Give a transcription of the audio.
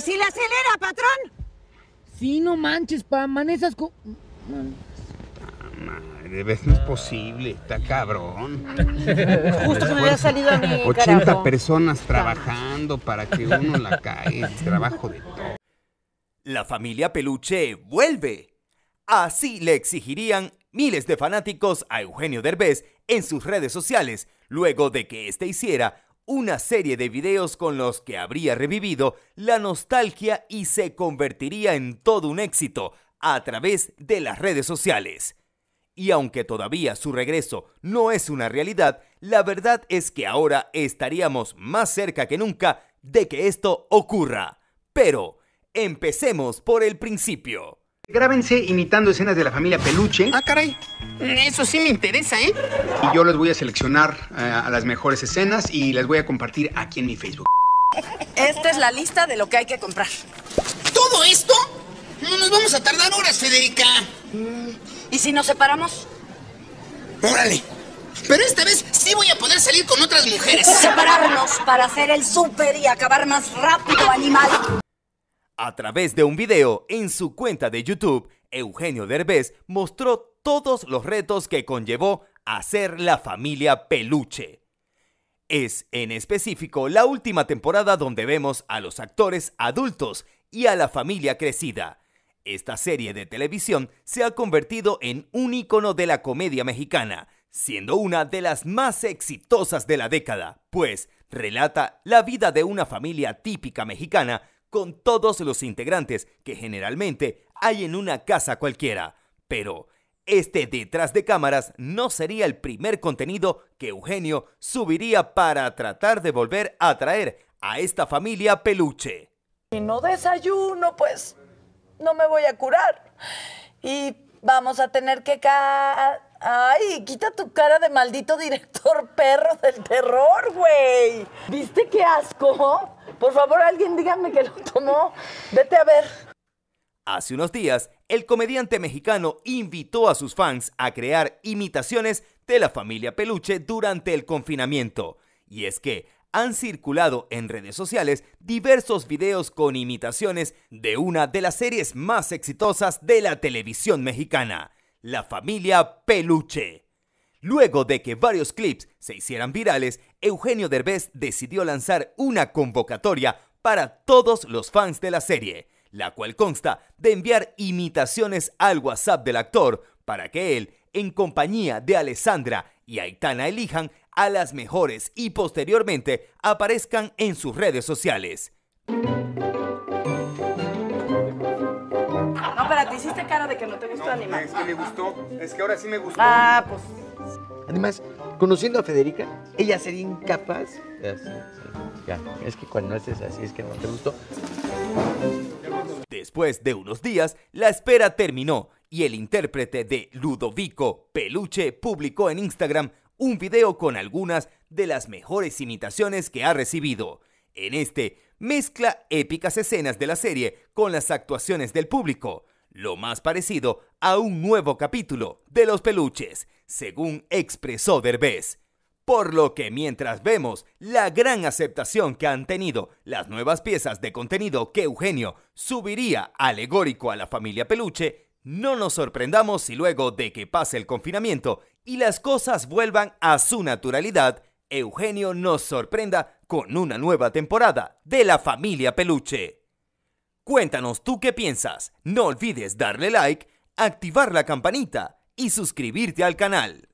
si la acelera, patrón? Sí, no manches, pa, manezas con... De vez no es posible, está cabrón. Justo se me había salido a mí. 80 personas trabajando para que uno la cae. trabajo de todo. La familia Peluche vuelve. Así le exigirían miles de fanáticos a Eugenio Derbez en sus redes sociales, luego de que éste hiciera una serie de videos con los que habría revivido la nostalgia y se convertiría en todo un éxito a través de las redes sociales. Y aunque todavía su regreso no es una realidad, la verdad es que ahora estaríamos más cerca que nunca de que esto ocurra. Pero, empecemos por el principio. Grábense imitando escenas de la familia Peluche. Ah, caray. Mm, eso sí me interesa, ¿eh? Y yo les voy a seleccionar eh, a las mejores escenas y las voy a compartir aquí en mi Facebook. Esta es la lista de lo que hay que comprar. ¿Todo esto? No nos vamos a tardar horas, Federica. ¿Y si nos separamos? Órale. Pero esta vez sí voy a poder salir con otras mujeres. Separarnos para hacer el súper y acabar más rápido, animal. A través de un video en su cuenta de YouTube, Eugenio Derbez mostró todos los retos que conllevó hacer la familia peluche. Es en específico la última temporada donde vemos a los actores adultos y a la familia crecida. Esta serie de televisión se ha convertido en un ícono de la comedia mexicana, siendo una de las más exitosas de la década, pues relata la vida de una familia típica mexicana con todos los integrantes que generalmente hay en una casa cualquiera. Pero este detrás de cámaras no sería el primer contenido que Eugenio subiría para tratar de volver a atraer a esta familia peluche. Si no desayuno, pues no me voy a curar. Y vamos a tener que... Ca Ay, quita tu cara de maldito director perro del terror, güey. ¿Viste qué asco? Por favor, alguien díganme que lo tomó. Vete a ver. Hace unos días, el comediante mexicano invitó a sus fans a crear imitaciones de la familia Peluche durante el confinamiento. Y es que han circulado en redes sociales diversos videos con imitaciones de una de las series más exitosas de la televisión mexicana, la familia Peluche. Luego de que varios clips se hicieran virales, Eugenio Derbez decidió lanzar una convocatoria para todos los fans de la serie, la cual consta de enviar imitaciones al WhatsApp del actor para que él, en compañía de Alessandra y Aitana, elijan a las mejores y posteriormente aparezcan en sus redes sociales. No, pero te hiciste cara de que no te gustó no, Es que me gustó, es que ahora sí me gustó. Ah, pues. es conociendo a Federica, ella sería incapaz. ya. Es que cuando haces así es que no te gustó. Después de unos días, la espera terminó y el intérprete de Ludovico Peluche publicó en Instagram un video con algunas de las mejores imitaciones que ha recibido. En este, mezcla épicas escenas de la serie con las actuaciones del público, lo más parecido a un nuevo capítulo de Los Peluches según expresó Derbez. Por lo que mientras vemos la gran aceptación que han tenido las nuevas piezas de contenido que Eugenio subiría alegórico a la familia Peluche, no nos sorprendamos si luego de que pase el confinamiento y las cosas vuelvan a su naturalidad, Eugenio nos sorprenda con una nueva temporada de la familia Peluche. Cuéntanos tú qué piensas, no olvides darle like, activar la campanita y suscribirte al canal.